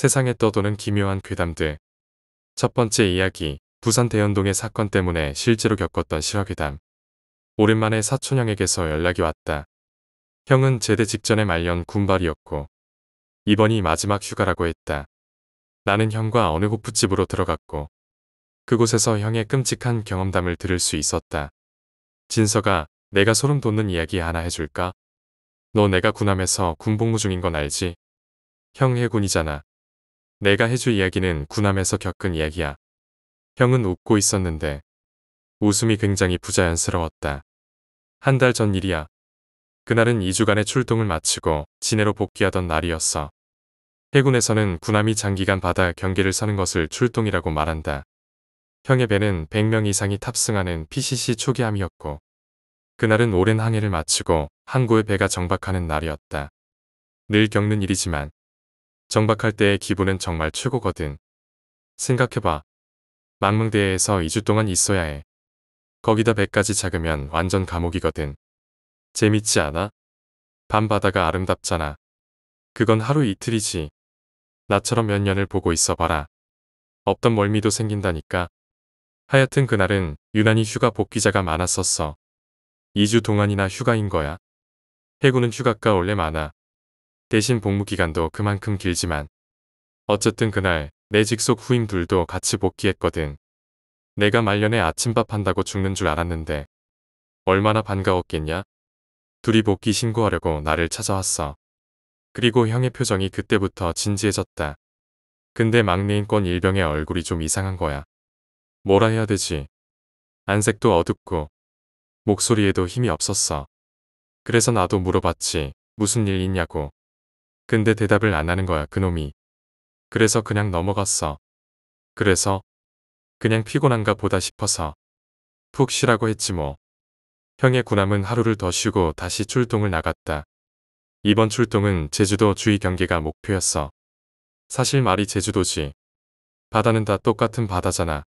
세상에 떠도는 기묘한 괴담들. 첫 번째 이야기, 부산 대연동의 사건 때문에 실제로 겪었던 실화괴담. 오랜만에 사촌형에게서 연락이 왔다. 형은 제대 직전에 말년 군발이었고 이번이 마지막 휴가라고 했다. 나는 형과 어느 호프집으로 들어갔고 그곳에서 형의 끔찍한 경험담을 들을 수 있었다. 진서가 내가 소름 돋는 이야기 하나 해줄까? 너 내가 군함에서 군복무 중인 건 알지? 형 해군이잖아. 내가 해줄 이야기는 군함에서 겪은 이야기야. 형은 웃고 있었는데 웃음이 굉장히 부자연스러웠다. 한 달 전 일이야. 그날은 2주간의 출동을 마치고 진해로 복귀하던 날이었어. 해군에서는 군함이 장기간 바다 경계를 서는 것을 출동이라고 말한다. 형의 배는 100명 이상이 탑승하는 PCC 초기함이었고 그날은 오랜 항해를 마치고 항구의 배가 정박하는 날이었다. 늘 겪는 일이지만 정박할 때의 기분은 정말 최고거든. 생각해봐. 망명대에서 2주 동안 있어야 해. 거기다 배까지 작으면 완전 감옥이거든. 재밌지 않아? 밤바다가 아름답잖아. 그건 하루 이틀이지. 나처럼 몇 년을 보고 있어봐라. 없던 멀미도 생긴다니까. 하여튼 그날은 유난히 휴가 복귀자가 많았었어. 2주 동안이나 휴가인 거야. 해군은 휴가가 원래 많아. 대신 복무기간도 그만큼 길지만 어쨌든 그날 내 직속 후임 둘도 같이 복귀했거든. 내가 말년에 아침밥 한다고 죽는 줄 알았는데 얼마나 반가웠겠냐? 둘이 복귀 신고하려고 나를 찾아왔어. 그리고 형의 표정이 그때부터 진지해졌다. 근데 막내인 권 일병의 얼굴이 좀 이상한 거야. 뭐라 해야 되지? 안색도 어둡고 목소리에도 힘이 없었어. 그래서 나도 물어봤지 무슨 일 있냐고. 근데 대답을 안 하는 거야 그놈이. 그래서 그냥 넘어갔어. 그래서 그냥 피곤한가 보다 싶어서 푹 쉬라고 했지 뭐. 형의 군함은 하루를 더 쉬고 다시 출동을 나갔다. 이번 출동은 제주도 주위 경계가 목표였어. 사실 말이 제주도지. 바다는 다 똑같은 바다잖아.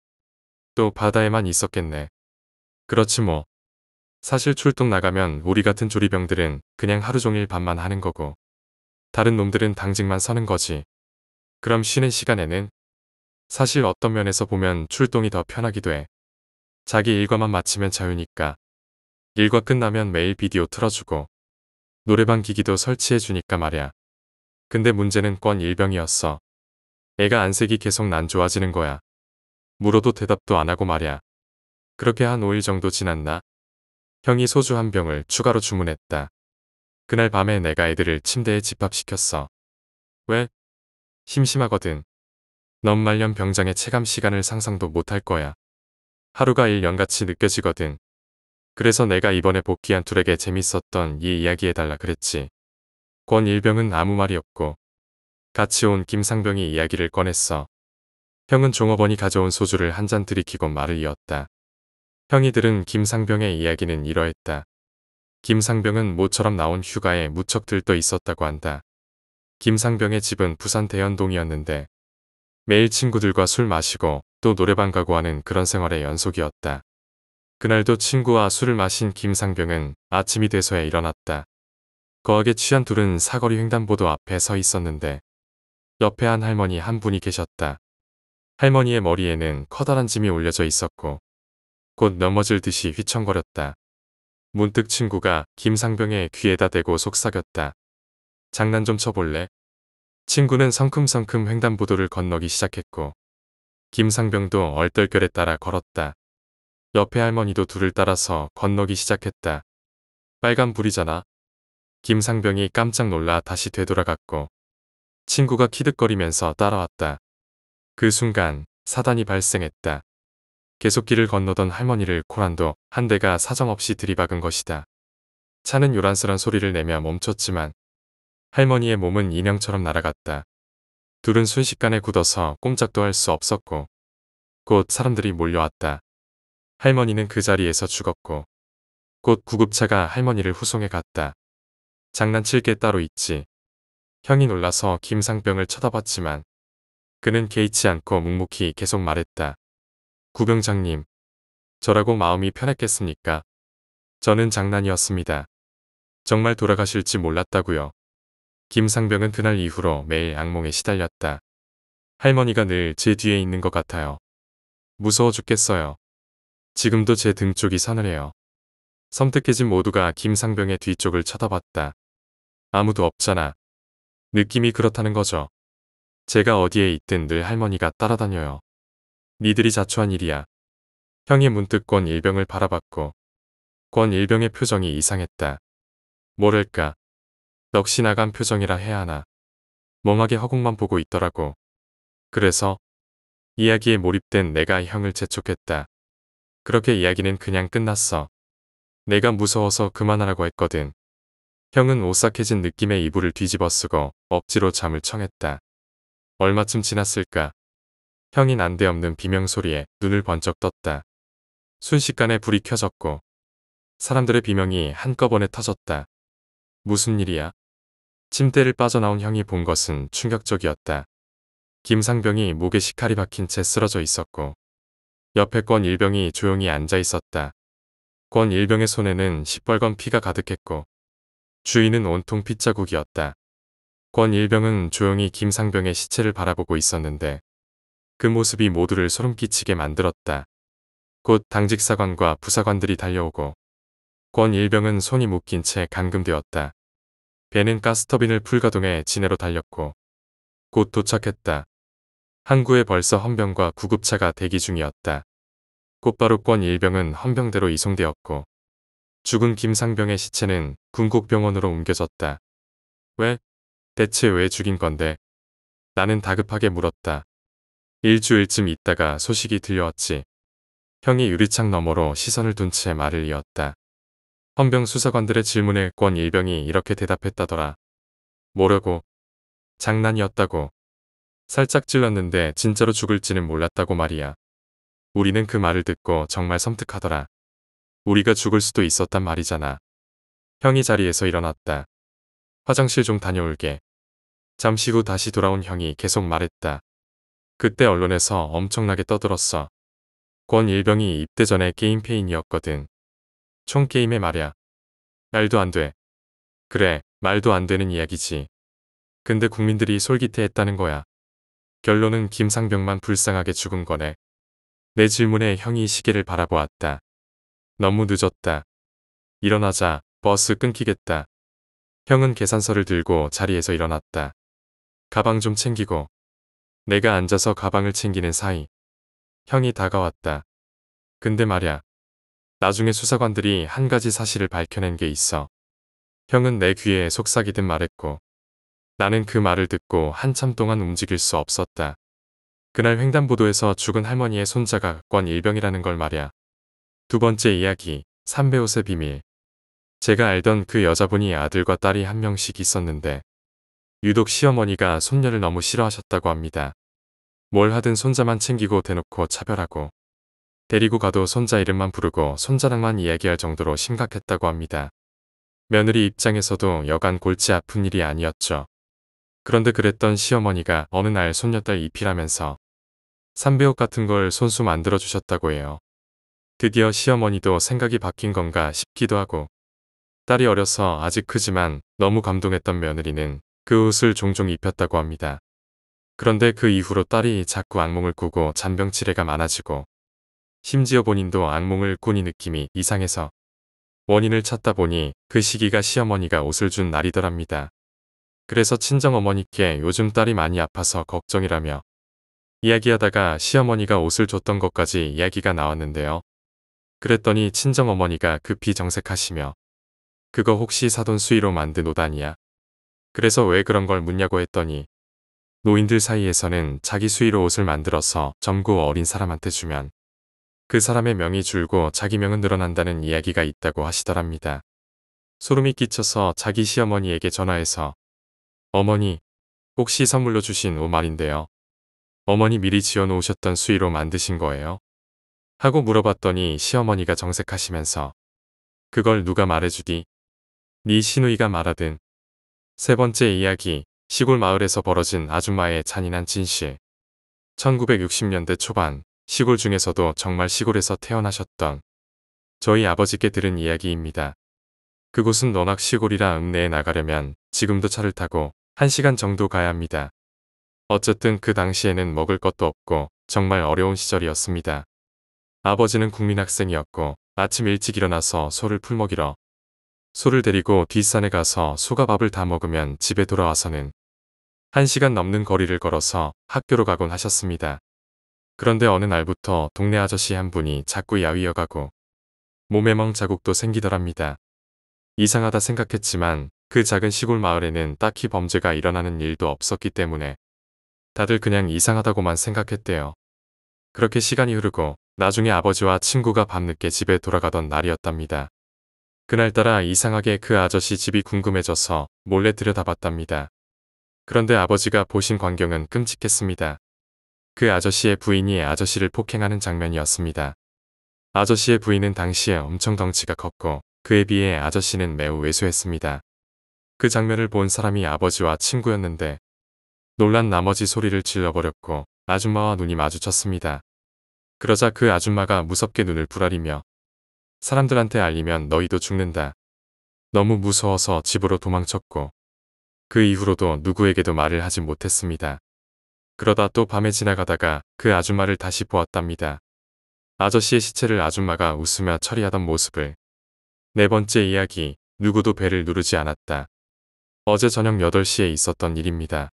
또 바다에만 있었겠네. 그렇지 뭐. 사실 출동 나가면 우리 같은 조리병들은 그냥 하루 종일 밤만 하는 거고. 다른 놈들은 당직만 서는 거지. 그럼 쉬는 시간에는 사실 어떤 면에서 보면 출동이 더 편하기도 해. 자기 일과만 마치면 자유니까. 일과 끝나면 매일 비디오 틀어주고 노래방 기기도 설치해주니까 말이야. 근데 문제는 권 일병이었어. 애가 안색이 계속 난 좋아지는 거야. 물어도 대답도 안 하고 말이야. 그렇게 한 5일 정도 지났나? 형이 소주 한 병을 추가로 주문했다. 그날 밤에 내가 애들을 침대에 집합시켰어. 왜? 심심하거든. 넌 말년 병장의 체감 시간을 상상도 못할 거야. 하루가 일년같이 느껴지거든. 그래서 내가 이번에 복귀한 둘에게 재밌었던 이 이야기해달라 그랬지. 권 일병은 아무 말이 없고 같이 온 김상병이 이야기를 꺼냈어. 형은 종업원이 가져온 소주를 한 잔 들이키고 말을 이었다. 형이들은 김상병의 이야기는 이러했다. 김상병은 모처럼 나온 휴가에 무척 들떠 있었다고 한다. 김상병의 집은 부산 대연동이었는데 매일 친구들과 술 마시고 또 노래방 가고 하는 그런 생활의 연속이었다. 그날도 친구와 술을 마신 김상병은 아침이 돼서야 일어났다. 거하게 취한 둘은 사거리 횡단보도 앞에 서 있었는데 옆에 한 할머니 한 분이 계셨다. 할머니의 머리에는 커다란 짐이 올려져 있었고 곧 넘어질 듯이 휘청거렸다. 문득 친구가 김상병의 귀에다 대고 속삭였다. 장난 좀 쳐볼래? 친구는 성큼성큼 횡단보도를 건너기 시작했고 김상병도 얼떨결에 따라 걸었다. 옆에 할머니도 둘을 따라서 건너기 시작했다. 빨간 불이잖아. 김상병이 깜짝 놀라 다시 되돌아갔고 친구가 키득거리면서 따라왔다. 그 순간 사단이 발생했다. 계속 길을 건너던 할머니를 코란도 한 대가 사정없이 들이박은 것이다. 차는 요란스런 소리를 내며 멈췄지만 할머니의 몸은 인형처럼 날아갔다. 둘은 순식간에 굳어서 꼼짝도 할 수 없었고 곧 사람들이 몰려왔다. 할머니는 그 자리에서 죽었고 곧 구급차가 할머니를 후송해 갔다. 장난칠 게 따로 있지. 형이 놀라서 김상병을 쳐다봤지만 그는 개의치 않고 묵묵히 계속 말했다. 구병장님, 저라고 마음이 편했겠습니까? 저는 장난이었습니다. 정말 돌아가실지 몰랐다고요. 김상병은 그날 이후로 매일 악몽에 시달렸다. 할머니가 늘 제 뒤에 있는 것 같아요. 무서워 죽겠어요. 지금도 제 등 쪽이 서늘해요. 섬뜩해진 모두가 김상병의 뒤쪽을 쳐다봤다. 아무도 없잖아. 느낌이 그렇다는 거죠. 제가 어디에 있든 늘 할머니가 따라다녀요. 니들이 자초한 일이야. 형이 문득 권 일병을 바라봤고 권 일병의 표정이 이상했다. 모를까. 넋이 나간 표정이라 해야 하나. 멍하게 허공만 보고 있더라고. 그래서 이야기에 몰입된 내가 형을 재촉했다. 그렇게 이야기는 그냥 끝났어. 내가 무서워서 그만하라고 했거든. 형은 오싹해진 느낌의 이불을 뒤집어쓰고 억지로 잠을 청했다. 얼마쯤 지났을까? 형이 난데없는 비명소리에 눈을 번쩍 떴다. 순식간에 불이 켜졌고 사람들의 비명이 한꺼번에 터졌다. 무슨 일이야? 침대를 빠져나온 형이 본 것은 충격적이었다. 김상병이 목에 시칼이 박힌 채 쓰러져 있었고 옆에 권 일병이 조용히 앉아 있었다. 권 일병의 손에는 시뻘건 피가 가득했고 주인은 온통 핏자국이었다. 권 일병은 조용히 김상병의 시체를 바라보고 있었는데 그 모습이 모두를 소름끼치게 만들었다. 곧 당직 사관과 부사관들이 달려오고 권일병은 손이 묶인 채 감금되었다. 배는 가스터빈을 풀가동해 진해로 달렸고 곧 도착했다. 항구에 벌써 헌병과 구급차가 대기 중이었다. 곧바로 권일병은 헌병대로 이송되었고 죽은 김상병의 시체는 군국병원으로 옮겨졌다. 왜? 대체 왜 죽인 건데? 나는 다급하게 물었다. 일주일쯤 있다가 소식이 들려왔지. 형이 유리창 너머로 시선을 둔 채 말을 이었다. 헌병 수사관들의 질문에 권 일병이 이렇게 대답했다더라. 뭐라고? 장난이었다고. 살짝 찔렀는데 진짜로 죽을지는 몰랐다고 말이야. 우리는 그 말을 듣고 정말 섬뜩하더라. 우리가 죽을 수도 있었단 말이잖아. 형이 자리에서 일어났다. 화장실 좀 다녀올게. 잠시 후 다시 돌아온 형이 계속 말했다. 그때 언론에서 엄청나게 떠들었어. 권일병이 입대 전에 게임 페인이었거든. 총게임에 말야. 말도 안 돼. 그래, 말도 안 되는 이야기지. 근데 국민들이 솔깃해했다는 거야. 결론은 김상병만 불쌍하게 죽은 거네. 내 질문에 형이 시계를 바라보았다. 너무 늦었다. 일어나자, 버스 끊기겠다. 형은 계산서를 들고 자리에서 일어났다. 가방 좀 챙기고. 내가 앉아서 가방을 챙기는 사이 형이 다가왔다. 근데 말야. 나중에 수사관들이 한 가지 사실을 밝혀낸 게 있어. 형은 내 귀에 속삭이듯 말했고 나는 그 말을 듣고 한참 동안 움직일 수 없었다. 그날 횡단보도에서 죽은 할머니의 손자가 권 일병이라는 걸 말야. 두 번째 이야기, 삼배옷의 비밀. 제가 알던 그 여자분이 아들과 딸이 한 명씩 있었는데 유독 시어머니가 손녀를 너무 싫어하셨다고 합니다. 뭘 하든 손자만 챙기고 대놓고 차별하고 데리고 가도 손자 이름만 부르고 손자랑만 이야기할 정도로 심각했다고 합니다. 며느리 입장에서도 여간 골치 아픈 일이 아니었죠. 그런데 그랬던 시어머니가 어느 날 손녀딸 입히라면서 삼배옷 같은 걸 손수 만들어 주셨다고 해요. 드디어 시어머니도 생각이 바뀐 건가 싶기도 하고 딸이 어려서 아직 크지만 너무 감동했던 며느리는 그 옷을 종종 입혔다고 합니다. 그런데 그 이후로 딸이 자꾸 악몽을 꾸고 잔병치레가 많아지고 심지어 본인도 악몽을 꾸니 느낌이 이상해서 원인을 찾다 보니 그 시기가 시어머니가 옷을 준 날이더랍니다. 그래서 친정어머니께 요즘 딸이 많이 아파서 걱정이라며 이야기하다가 시어머니가 옷을 줬던 것까지 이야기가 나왔는데요. 그랬더니 친정어머니가 급히 정색하시며 그거 혹시 사돈 수위로 만든 옷 아니야? 그래서 왜 그런 걸 묻냐고 했더니 노인들 사이에서는 자기 수의로 옷을 만들어서 젊고 어린 사람한테 주면 그 사람의 명이 줄고 자기 명은 늘어난다는 이야기가 있다고 하시더랍니다. 소름이 끼쳐서 자기 시어머니에게 전화해서 어머니 혹시 선물로 주신 옷 말인데요. 어머니 미리 지어놓으셨던 수의로 만드신 거예요? 하고 물어봤더니 시어머니가 정색하시면서 그걸 누가 말해주디? 네 시누이가 말하든 세 번째 이야기, 시골 마을에서 벌어진 아줌마의 잔인한 진실. 1960년대 초반, 시골 중에서도 정말 시골에서 태어나셨던 저희 아버지께 들은 이야기입니다. 그곳은 워낙 시골이라 읍내에 나가려면 지금도 차를 타고 1시간 정도 가야 합니다. 어쨌든 그 당시에는 먹을 것도 없고 정말 어려운 시절이었습니다. 아버지는 국민학생이었고 아침 일찍 일어나서 소를 풀먹이러 소를 데리고 뒷산에 가서 소가 밥을 다 먹으면 집에 돌아와서는 1시간 넘는 거리를 걸어서 학교로 가곤 하셨습니다. 그런데 어느 날부터 동네 아저씨 한 분이 자꾸 야위어가고 몸에멍 자국도 생기더랍니다. 이상하다 생각했지만 그 작은 시골 마을에는 딱히 범죄가 일어나는 일도 없었기 때문에 다들 그냥 이상하다고만 생각했대요. 그렇게 시간이 흐르고 나중에 아버지와 친구가 밤늦게 집에 돌아가던 날이었답니다. 그날따라 이상하게 그 아저씨 집이 궁금해져서 몰래 들여다봤답니다. 그런데 아버지가 보신 광경은 끔찍했습니다. 그 아저씨의 부인이 아저씨를 폭행하는 장면이었습니다. 아저씨의 부인은 당시에 엄청 덩치가 컸고 그에 비해 아저씨는 매우 왜소했습니다. 그 장면을 본 사람이 아버지와 친구였는데 놀란 나머지 소리를 질러버렸고 아줌마와 눈이 마주쳤습니다. 그러자 그 아줌마가 무섭게 눈을 부라리며 사람들한테 알리면 너희도 죽는다. 너무 무서워서 집으로 도망쳤고 그 이후로도 누구에게도 말을 하지 못했습니다. 그러다 또 밤에 지나가다가 그 아줌마를 다시 보았답니다. 아저씨의 시체를 아줌마가 웃으며 처리하던 모습을. 네 번째 이야기, 누구도 배를 누르지 않았다. 어제 저녁 8시에 있었던 일입니다.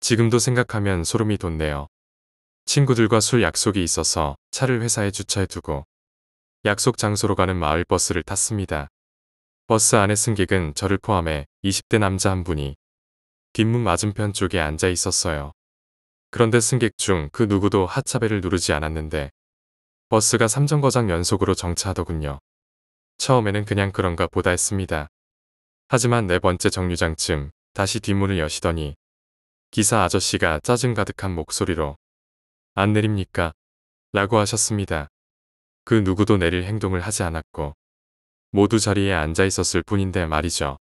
지금도 생각하면 소름이 돋네요. 친구들과 술 약속이 있어서 차를 회사에 주차해두고 약속 장소로 가는 마을 버스를 탔습니다. 버스 안의 승객은 저를 포함해 20대 남자 한 분이 뒷문 맞은편 쪽에 앉아 있었어요. 그런데 승객 중 그 누구도 하차벨을 누르지 않았는데 버스가 3정거장 연속으로 정차하더군요. 처음에는 그냥 그런가 보다 했습니다. 하지만 네 번째 정류장쯤 다시 뒷문을 여시더니 기사 아저씨가 짜증 가득한 목소리로 안 내립니까? 라고 하셨습니다. 그 누구도 내릴 행동을 하지 않았고 모두 자리에 앉아 있었을 뿐인데 말이죠.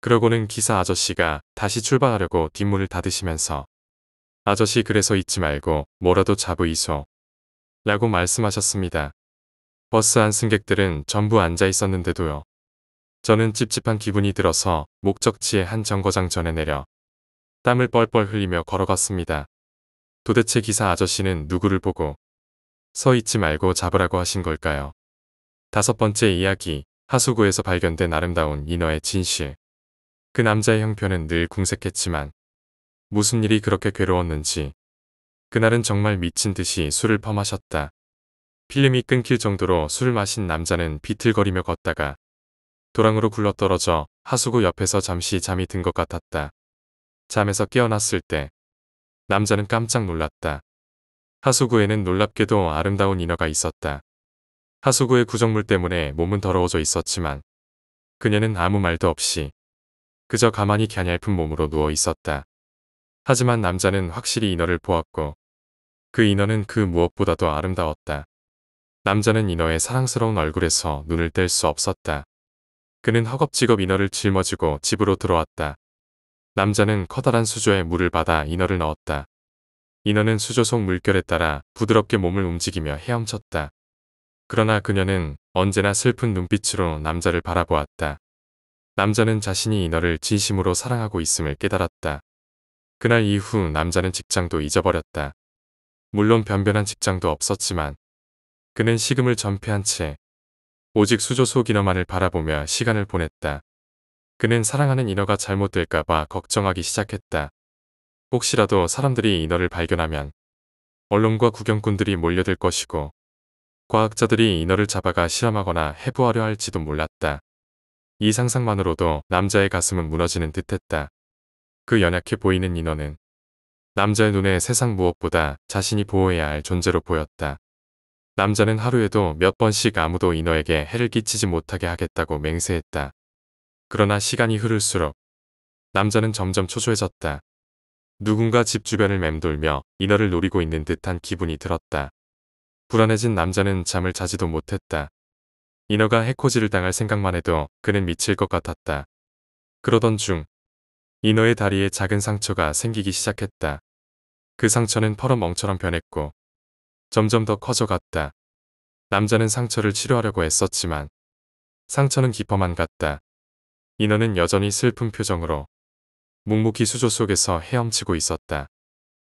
그러고는 기사 아저씨가 다시 출발하려고 뒷문을 닫으시면서 아저씨 그래서 잊지 말고 뭐라도 잡으이소 라고 말씀하셨습니다. 버스 안 승객들은 전부 앉아 있었는데도요. 저는 찝찝한 기분이 들어서 목적지의 한 정거장 전에 내려 땀을 뻘뻘 흘리며 걸어갔습니다. 도대체 기사 아저씨는 누구를 보고 서 있지 말고 잡으라고 하신 걸까요? 다섯 번째 이야기, 하수구에서 발견된 아름다운 인어의 진실. 그 남자의 형편은 늘 궁색했지만 무슨 일이 그렇게 괴로웠는지 그날은 정말 미친 듯이 술을 퍼마셨다. 필름이 끊길 정도로 술을 마신 남자는 비틀거리며 걷다가 도랑으로 굴러떨어져 하수구 옆에서 잠시 잠이 든 것 같았다. 잠에서 깨어났을 때 남자는 깜짝 놀랐다. 하수구에는 놀랍게도 아름다운 인어가 있었다. 하수구의 구정물 때문에 몸은 더러워져 있었지만 그녀는 아무 말도 없이 그저 가만히 갸냘픈 몸으로 누워 있었다. 하지만 남자는 확실히 인어를 보았고 그 인어는 그 무엇보다도 아름다웠다. 남자는 인어의 사랑스러운 얼굴에서 눈을 뗄 수 없었다. 그는 허겁지겁 인어를 짊어지고 집으로 들어왔다. 남자는 커다란 수조에 물을 받아 인어를 넣었다. 인어는 수조 속 물결에 따라 부드럽게 몸을 움직이며 헤엄쳤다. 그러나 그녀는 언제나 슬픈 눈빛으로 남자를 바라보았다. 남자는 자신이 인어를 진심으로 사랑하고 있음을 깨달았다. 그날 이후 남자는 직장도 잊어버렸다. 물론 변변한 직장도 없었지만 그는 식음을 전폐한 채 오직 수조 속 인어만을 바라보며 시간을 보냈다. 그는 사랑하는 인어가 잘못될까봐 걱정하기 시작했다. 혹시라도 사람들이 이 너를 발견하면 언론과 구경꾼들이 몰려들 것이고 과학자들이 이 너를 잡아가 실험하거나 해부하려 할지도 몰랐다. 이 상상만으로도 남자의 가슴은 무너지는 듯했다. 그 연약해 보이는 인어는 남자의 눈에 세상 무엇보다 자신이 보호해야 할 존재로 보였다. 남자는 하루에도 몇 번씩 아무도 인어에게 해를 끼치지 못하게 하겠다고 맹세했다. 그러나 시간이 흐를수록 남자는 점점 초조해졌다. 누군가 집 주변을 맴돌며 인어를 노리고 있는 듯한 기분이 들었다. 불안해진 남자는 잠을 자지도 못했다. 인어가 해코지를 당할 생각만 해도 그는 미칠 것 같았다. 그러던 중 인어의 다리에 작은 상처가 생기기 시작했다. 그 상처는 퍼런멍처럼 변했고 점점 더 커져갔다. 남자는 상처를 치료하려고 애썼지만 상처는 깊어만 갔다. 인어는 여전히 슬픈 표정으로 묵묵히 수조 속에서 헤엄치고 있었다.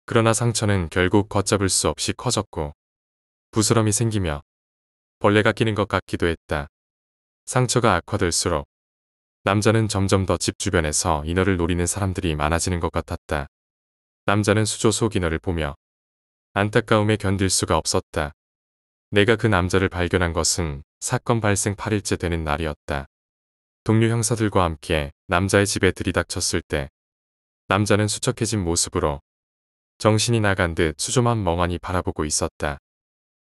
그러나 상처는 결국 걷잡을 수 없이 커졌고 부스럼이 생기며 벌레가 끼는 것 같기도 했다. 상처가 악화될수록 남자는 점점 더 집 주변에서 인어를 노리는 사람들이 많아지는 것 같았다. 남자는 수조 속 인어를 보며 안타까움에 견딜 수가 없었다. 내가 그 남자를 발견한 것은 사건 발생 8일째 되는 날이었다. 동료 형사들과 함께 남자의 집에 들이닥쳤을 때 남자는 수척해진 모습으로 정신이 나간 듯 수조만 멍하니 바라보고 있었다.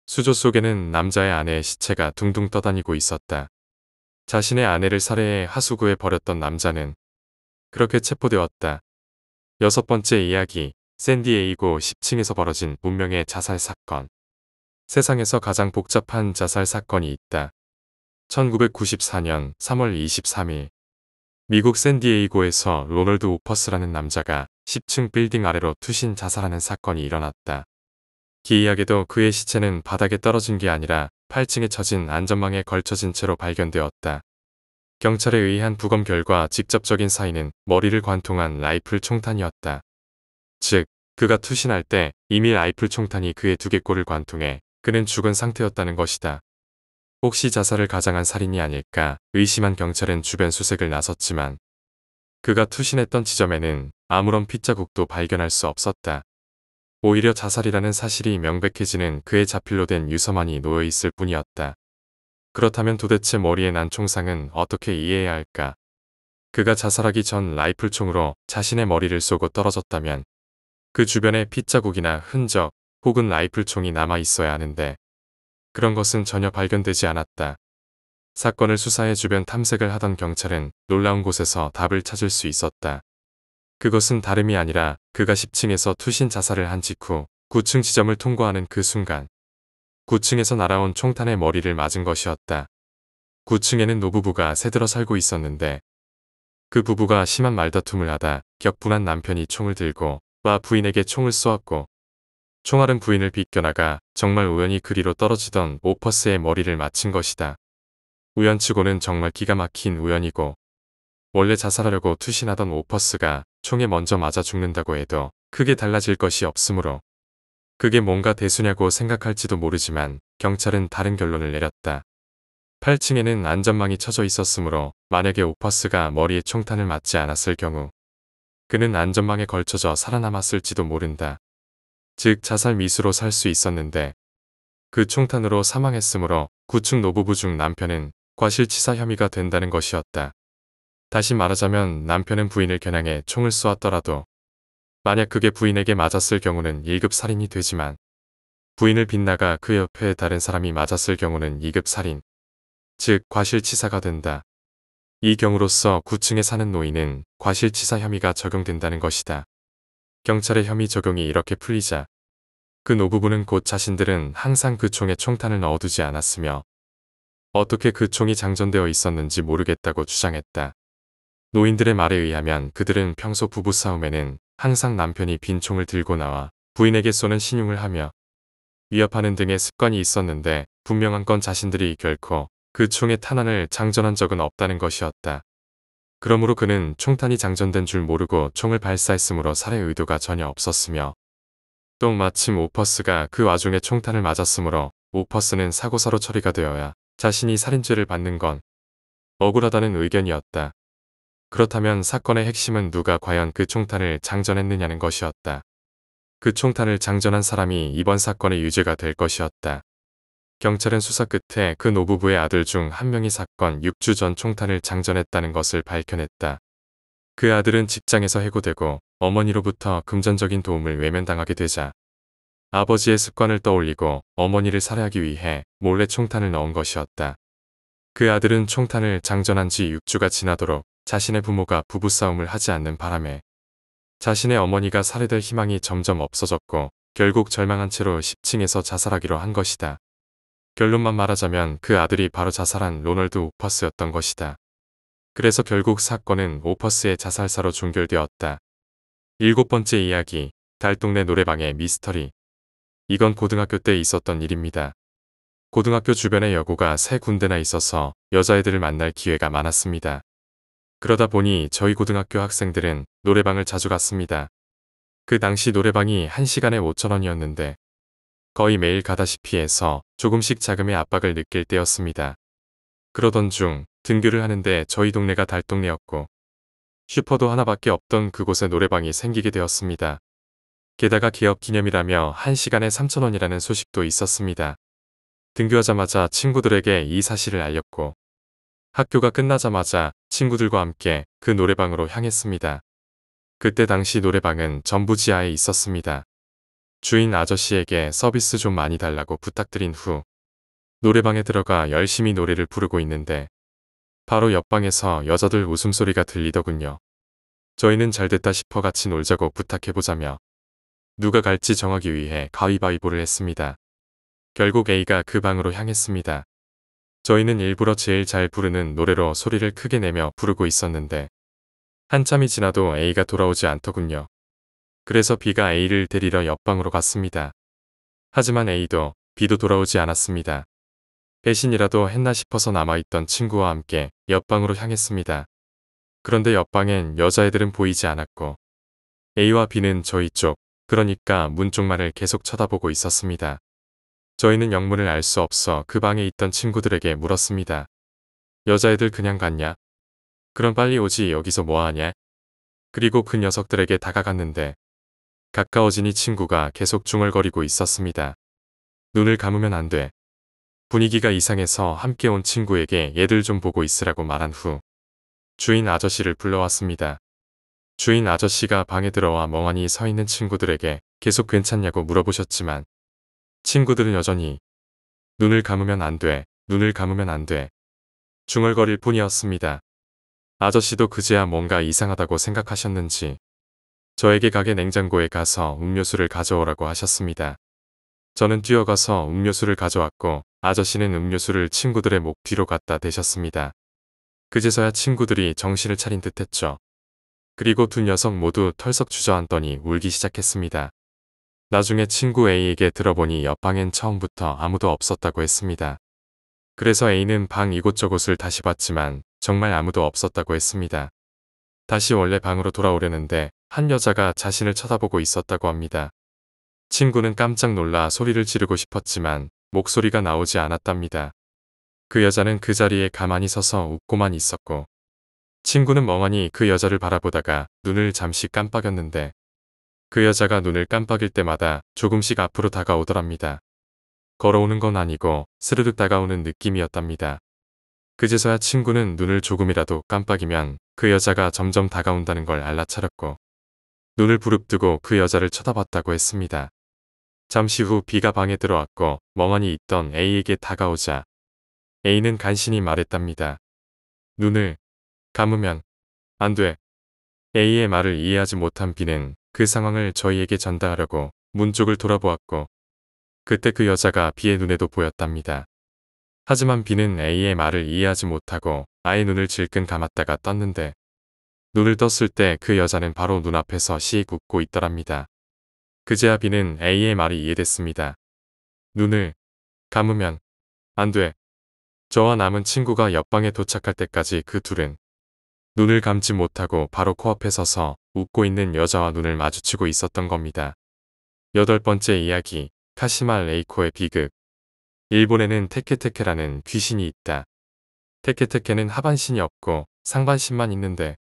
수조 속에는 남자의 아내의 시체가 둥둥 떠다니고 있었다. 자신의 아내를 살해해 하수구에 버렸던 남자는 그렇게 체포되었다. 여섯 번째 이야기, 샌디에이고 10층에서 벌어진 문명의 자살 사건. 세상에서 가장 복잡한 자살 사건이 있다. 1994년 3월 23일 미국 샌디에이고에서 로널드 오퍼스라는 남자가 10층 빌딩 아래로 투신 자살하는 사건이 일어났다. 기이하게도 그의 시체는 바닥에 떨어진 게 아니라 8층에 처진 안전망에 걸쳐진 채로 발견되었다. 경찰에 의한 부검 결과 직접적인 사인은 머리를 관통한 라이플 총탄이었다. 즉, 그가 투신할 때 이미 라이플 총탄이 그의 두개골을 관통해 그는 죽은 상태였다는 것이다. 혹시 자살을 가장한 살인이 아닐까 의심한 경찰은 주변 수색을 나섰지만 그가 투신했던 지점에는 아무런 핏자국도 발견할 수 없었다. 오히려 자살이라는 사실이 명백해지는 그의 자필로 된 유서만이 놓여 있을 뿐이었다. 그렇다면 도대체 머리에 난 총상은 어떻게 이해해야 할까? 그가 자살하기 전 라이플총으로 자신의 머리를 쏘고 떨어졌다면 그 주변에 핏자국이나 흔적 혹은 라이플총이 남아 있어야 하는데 그런 것은 전혀 발견되지 않았다. 사건을 수사해 주변 탐색을 하던 경찰은 놀라운 곳에서 답을 찾을 수 있었다. 그것은 다름이 아니라 그가 10층에서 투신 자살을 한 직후 9층 지점을 통과하는 그 순간 9층에서 날아온 총탄의 머리를 맞은 것이었다. 9층에는 노부부가 새들어 살고 있었는데 그 부부가 심한 말다툼을 하다 격분한 남편이 총을 들고 와 부인에게 총을 쏘았고 총알은 부인을 비껴나가 정말 우연히 그리로 떨어지던 오퍼스의 머리를 맞힌 것이다. 우연치고는 정말 기가 막힌 우연이고 원래 자살하려고 투신하던 오퍼스가 총에 먼저 맞아 죽는다고 해도 크게 달라질 것이 없으므로 그게 뭔가 대수냐고 생각할지도 모르지만 경찰은 다른 결론을 내렸다. 8층에는 안전망이 쳐져 있었으므로 만약에 오퍼스가 머리에 총탄을 맞지 않았을 경우 그는 안전망에 걸쳐져 살아남았을지도 모른다. 즉 자살 미수로 살 수 있었는데 그 총탄으로 사망했으므로 구층 노부부 중 남편은 과실치사 혐의가 된다는 것이었다. 다시 말하자면 남편은 부인을 겨냥해 총을 쏘았더라도 만약 그게 부인에게 맞았을 경우는 1급 살인이 되지만 부인을 빗나가 그 옆에 다른 사람이 맞았을 경우는 2급 살인, 즉 과실치사가 된다. 이 경우로서 9층에 사는 노인은 과실치사 혐의가 적용된다는 것이다. 경찰의 혐의 적용이 이렇게 풀리자 그 노부부는 곧 자신들은 항상 그 총에 총탄을 넣어두지 않았으며 어떻게 그 총이 장전되어 있었는지 모르겠다고 주장했다. 노인들의 말에 의하면 그들은 평소 부부싸움에는 항상 남편이 빈 총을 들고 나와 부인에게 쏘는 신용을 하며 위협하는 등의 습관이 있었는데 분명한 건 자신들이 결코 그 총의 탄환을 장전한 적은 없다는 것이었다. 그러므로 그는 총탄이 장전된 줄 모르고 총을 발사했으므로 살해 의도가 전혀 없었으며 또 마침 오퍼스가 그 와중에 총탄을 맞았으므로 오퍼스는 사고사로 처리가 되어야 자신이 살인죄를 받는 건 억울하다는 의견이었다. 그렇다면 사건의 핵심은 누가 과연 그 총탄을 장전했느냐는 것이었다. 그 총탄을 장전한 사람이 이번 사건의 유죄가 될 것이었다. 경찰은 수사 끝에 그 노부부의 아들 중 한 명이 사건 6주 전 총탄을 장전했다는 것을 밝혀냈다. 그 아들은 직장에서 해고되고 어머니로부터 금전적인 도움을 외면당하게 되자 아버지의 습관을 떠올리고 어머니를 살해하기 위해 몰래 총탄을 넣은 것이었다. 그 아들은 총탄을 장전한 지 6주가 지나도록 자신의 부모가 부부싸움을 하지 않는 바람에 자신의 어머니가 살해될 희망이 점점 없어졌고 결국 절망한 채로 10층에서 자살하기로 한 것이다. 결론만 말하자면 그 아들이 바로 자살한 로널드 오퍼스였던 것이다. 그래서 결국 사건은 오퍼스의 자살사로 종결되었다. 일곱 번째 이야기, 달동네 노래방의 미스터리. 이건 고등학교 때 있었던 일입니다. 고등학교 주변의 여고가 세 군데나 있어서 여자애들을 만날 기회가 많았습니다. 그러다 보니 저희 고등학교 학생들은 노래방을 자주 갔습니다. 그 당시 노래방이 1시간에 5천원이었는데 거의 매일 가다시피 해서 조금씩 자금의 압박을 느낄 때였습니다. 그러던 중 등교를 하는데 저희 동네가 달동네였고 슈퍼도 하나밖에 없던 그곳에 노래방이 생기게 되었습니다. 게다가 개업 기념이라며 1시간에 3천원이라는 소식도 있었습니다. 등교하자마자 친구들에게 이 사실을 알렸고 학교가 끝나자마자 친구들과 함께 그 노래방으로 향했습니다. 그때 당시 노래방은 전부 지하에 있었습니다. 주인 아저씨에게 서비스 좀 많이 달라고 부탁드린 후 노래방에 들어가 열심히 노래를 부르고 있는데 바로 옆방에서 여자들 웃음소리가 들리더군요. 저희는 잘됐다 싶어 같이 놀자고 부탁해보자며 누가 갈지 정하기 위해 가위바위보를 했습니다. 결국 A가 그 방으로 향했습니다. 저희는 일부러 제일 잘 부르는 노래로 소리를 크게 내며 부르고 있었는데 한참이 지나도 A가 돌아오지 않더군요. 그래서 B가 A를 데리러 옆방으로 갔습니다. 하지만 A도 B도 돌아오지 않았습니다. 배신이라도 했나 싶어서 남아있던 친구와 함께 옆방으로 향했습니다. 그런데 옆방엔 여자애들은 보이지 않았고 A와 B는 저희 쪽, 그러니까 문 쪽만을 계속 쳐다보고 있었습니다. 저희는 영문을 알 수 없어 그 방에 있던 친구들에게 물었습니다. 여자애들 그냥 갔냐? 그럼 빨리 오지 여기서 뭐하냐? 그리고 그 녀석들에게 다가갔는데 가까워지니 친구가 계속 중얼거리고 있었습니다. 눈을 감으면 안 돼. 분위기가 이상해서 함께 온 친구에게 얘들 좀 보고 있으라고 말한 후 주인 아저씨를 불러왔습니다. 주인 아저씨가 방에 들어와 멍하니 서 있는 친구들에게 계속 괜찮냐고 물어보셨지만 친구들은 여전히 눈을 감으면 안 돼, 눈을 감으면 안 돼. 중얼거릴 뿐이었습니다. 아저씨도 그제야 뭔가 이상하다고 생각하셨는지 저에게 가게 냉장고에 가서 음료수를 가져오라고 하셨습니다. 저는 뛰어가서 음료수를 가져왔고 아저씨는 음료수를 친구들의 목 뒤로 갖다 대셨습니다. 그제서야 친구들이 정신을 차린 듯 했죠. 그리고 두 녀석 모두 털썩 주저앉더니 울기 시작했습니다. 나중에 친구 A에게 들어보니 옆방엔 처음부터 아무도 없었다고 했습니다. 그래서 A는 방 이곳저곳을 다시 봤지만 정말 아무도 없었다고 했습니다. 다시 원래 방으로 돌아오려는데 한 여자가 자신을 쳐다보고 있었다고 합니다. 친구는 깜짝 놀라 소리를 지르고 싶었지만 목소리가 나오지 않았답니다. 그 여자는 그 자리에 가만히 서서 웃고만 있었고 친구는 멍하니 그 여자를 바라보다가 눈을 잠시 깜빡였는데 그 여자가 눈을 깜빡일 때마다 조금씩 앞으로 다가오더랍니다. 걸어오는 건 아니고 스르륵 다가오는 느낌이었답니다. 그제서야 친구는 눈을 조금이라도 깜빡이면 그 여자가 점점 다가온다는 걸 알라차렸고 눈을 부릅뜨고 그 여자를 쳐다봤다고 했습니다. 잠시 후 B가 방에 들어왔고 멍하니 있던 A에게 다가오자 A는 간신히 말했답니다. 눈을 감으면 안 돼. A의 말을 이해하지 못한 B는 그 상황을 저희에게 전달하려고 문 쪽을 돌아보았고 그때 그 여자가 B의 눈에도 보였답니다. 하지만 B는 A의 말을 이해하지 못하고 아예 눈을 질끈 감았다가 떴는데 눈을 떴을 때 그 여자는 바로 눈앞에서 시익 웃고 있더랍니다. 그제야 비는 A의 말이 이해됐습니다. 눈을 감으면 안 돼. 저와 남은 친구가 옆방에 도착할 때까지 그 둘은 눈을 감지 못하고 바로 코앞에 서서 웃고 있는 여자와 눈을 마주치고 있었던 겁니다. 여덟 번째 이야기 카시마 레이코의 비극 일본에는 테케테케라는 귀신이 있다. 테케테케는 하반신이 없고 상반신만 있는데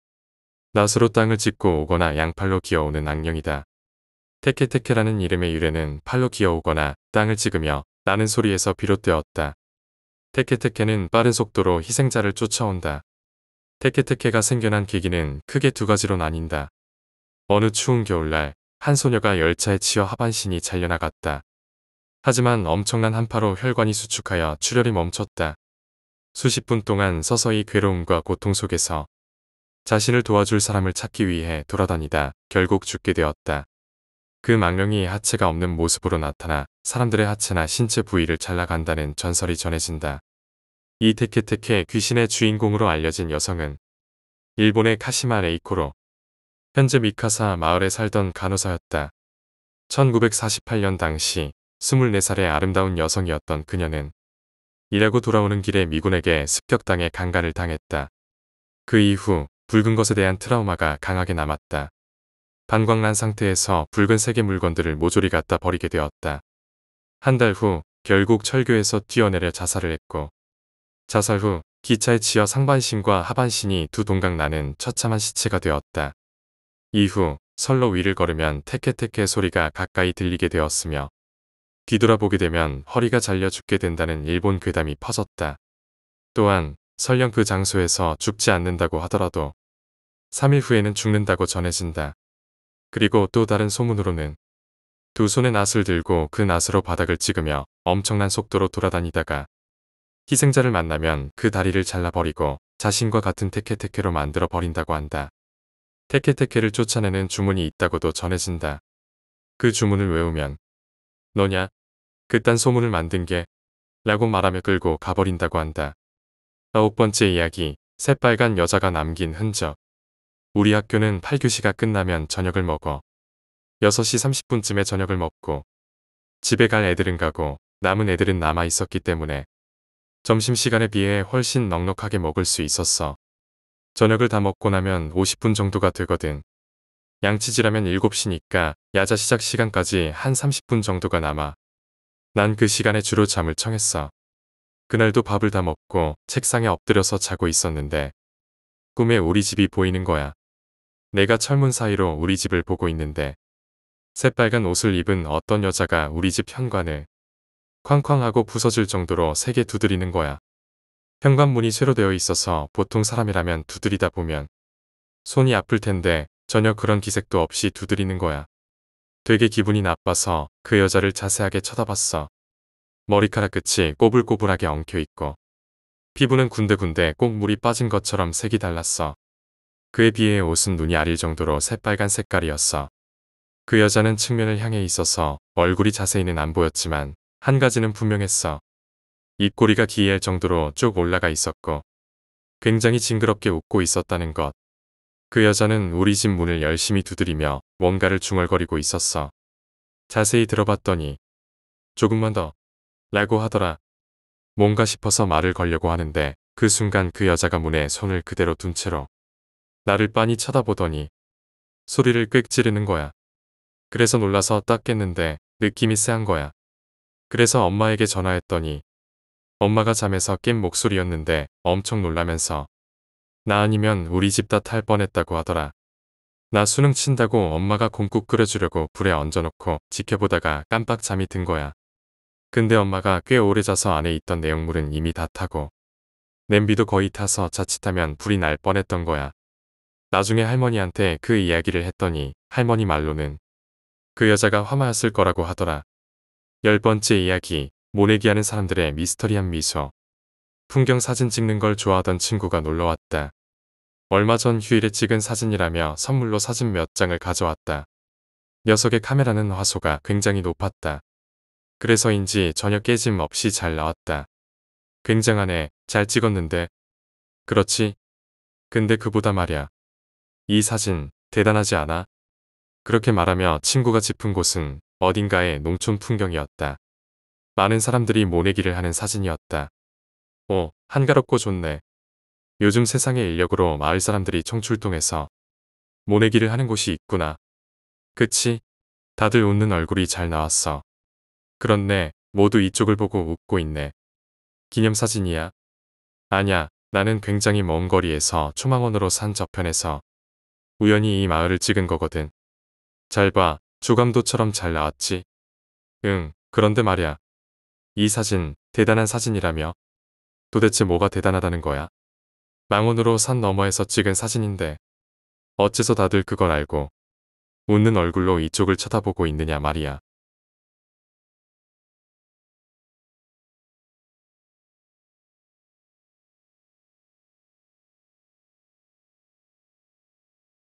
낫으로 땅을 짚고 오거나 양팔로 기어오는 악령이다. 테케테케라는 이름의 유래는 팔로 기어오거나 땅을 찍으며 나는 소리에서 비롯되었다. 테케테케는 빠른 속도로 희생자를 쫓아온다. 테케테케가 생겨난 계기는 크게 두 가지로 나뉜다. 어느 추운 겨울날 한 소녀가 열차에 치여 하반신이 잘려나갔다. 하지만 엄청난 한파로 혈관이 수축하여 출혈이 멈췄다. 수십 분 동안 서서히 괴로움과 고통 속에서 자신을 도와줄 사람을 찾기 위해 돌아다니다 결국 죽게 되었다. 그 망령이 하체가 없는 모습으로 나타나 사람들의 하체나 신체 부위를 잘라간다는 전설이 전해진다. 이 테케테케 귀신의 주인공으로 알려진 여성은 일본의 카시마 레이코로 현재 미카사 마을에 살던 간호사였다. 1948년 당시 24살의 아름다운 여성이었던 그녀는 일하고 돌아오는 길에 미군에게 습격당해 강간을 당했다. 그 이후 붉은 것에 대한 트라우마가 강하게 남았다. 반광란 상태에서 붉은색의 물건들을 모조리 갖다 버리게 되었다. 한 달 후 결국 철교에서 뛰어내려 자살을 했고 자살 후 기차에 치여 상반신과 하반신이 두 동강 나는 처참한 시체가 되었다. 이후 선로 위를 걸으면 테케테케 소리가 가까이 들리게 되었으며 뒤돌아보게 되면 허리가 잘려 죽게 된다는 일본 괴담이 퍼졌다. 또한 설령 그 장소에서 죽지 않는다고 하더라도 3일 후에는 죽는다고 전해진다. 그리고 또 다른 소문으로는 두 손에 낫을 들고 그 낫으로 바닥을 찍으며 엄청난 속도로 돌아다니다가 희생자를 만나면 그 다리를 잘라버리고 자신과 같은 테케테케로 만들어 버린다고 한다. 테케테케를 쫓아내는 주문이 있다고도 전해진다. 그 주문을 외우면 너냐? 그딴 소문을 만든 게? 라고 말하며 끌고 가버린다고 한다. 아홉 번째 이야기, 새빨간 여자가 남긴 흔적 우리 학교는 8교시가 끝나면 저녁을 먹어. 6시 30분쯤에 저녁을 먹고 집에 갈 애들은 가고 남은 애들은 남아 있었기 때문에 점심시간에 비해 훨씬 넉넉하게 먹을 수 있었어. 저녁을 다 먹고 나면 50분 정도가 되거든. 양치질하면 7시니까 야자 시작 시간까지 한 30분 정도가 남아. 난 그 시간에 주로 잠을 청했어. 그날도 밥을 다 먹고 책상에 엎드려서 자고 있었는데 꿈에 우리 집이 보이는 거야. 내가 철문 사이로 우리 집을 보고 있는데 새빨간 옷을 입은 어떤 여자가 우리 집 현관을 쾅쾅 하고 부서질 정도로 세게 두드리는 거야. 현관문이 쇠로 되어 있어서 보통 사람이라면 두드리다 보면 손이 아플 텐데 전혀 그런 기색도 없이 두드리는 거야. 되게 기분이 나빠서 그 여자를 자세하게 쳐다봤어. 머리카락 끝이 꼬불꼬불하게 엉켜있고 피부는 군데군데 꼭 물이 빠진 것처럼 색이 달랐어. 그에 비해 옷은 눈이 아릴 정도로 새빨간 색깔이었어. 그 여자는 측면을 향해 있어서 얼굴이 자세히는 안 보였지만 한 가지는 분명했어. 입꼬리가 기이할 정도로 쭉 올라가 있었고 굉장히 징그럽게 웃고 있었다는 것. 그 여자는 우리 집 문을 열심히 두드리며 뭔가를 중얼거리고 있었어. 자세히 들어봤더니 조금만 더 라고 하더라. 뭔가 싶어서 말을 걸려고 하는데 그 순간 그 여자가 문에 손을 그대로 둔 채로 나를 빤히 쳐다보더니 소리를 꽥 지르는 거야. 그래서 놀라서 딱 깼는데 느낌이 쎄한 거야. 그래서 엄마에게 전화했더니 엄마가 잠에서 깬 목소리였는데 엄청 놀라면서 나 아니면 우리 집 다 탈 뻔했다고 하더라. 나 수능 친다고 엄마가 곰국 끓여주려고 불에 얹어놓고 지켜보다가 깜빡 잠이 든 거야. 근데 엄마가 꽤 오래 자서 안에 있던 내용물은 이미 다 타고 냄비도 거의 타서 자칫하면 불이 날 뻔했던 거야. 나중에 할머니한테 그 이야기를 했더니 할머니 말로는 그 여자가 화마였을 거라고 하더라. 열 번째 이야기, 모내기하는 사람들의 미스터리한 미소. 풍경 사진 찍는 걸 좋아하던 친구가 놀러왔다. 얼마 전 휴일에 찍은 사진이라며 선물로 사진 몇 장을 가져왔다. 녀석의 카메라는 화소가 굉장히 높았다. 그래서인지 전혀 깨짐 없이 잘 나왔다. 굉장하네, 잘 찍었는데. 그렇지. 근데 그보다 말야. 이 사진 대단하지 않아? 그렇게 말하며 친구가 짚은 곳은 어딘가의 농촌 풍경이었다. 많은 사람들이 모내기를 하는 사진이었다. 오, 한가롭고 좋네. 요즘 세상의 인력으로 마을 사람들이 총출동해서 모내기를 하는 곳이 있구나. 그치? 다들 웃는 얼굴이 잘 나왔어. 그렇네, 모두 이쪽을 보고 웃고 있네. 기념사진이야. 아냐, 나는 굉장히 먼 거리에서 초망원으로 산 저편에서 우연히 이 마을을 찍은 거거든. 잘 봐, 주감도처럼 잘 나왔지. 응, 그런데 말이야. 이 사진, 대단한 사진이라며. 도대체 뭐가 대단하다는 거야? 망원으로 산 너머에서 찍은 사진인데 어째서 다들 그걸 알고 웃는 얼굴로 이쪽을 쳐다보고 있느냐 말이야.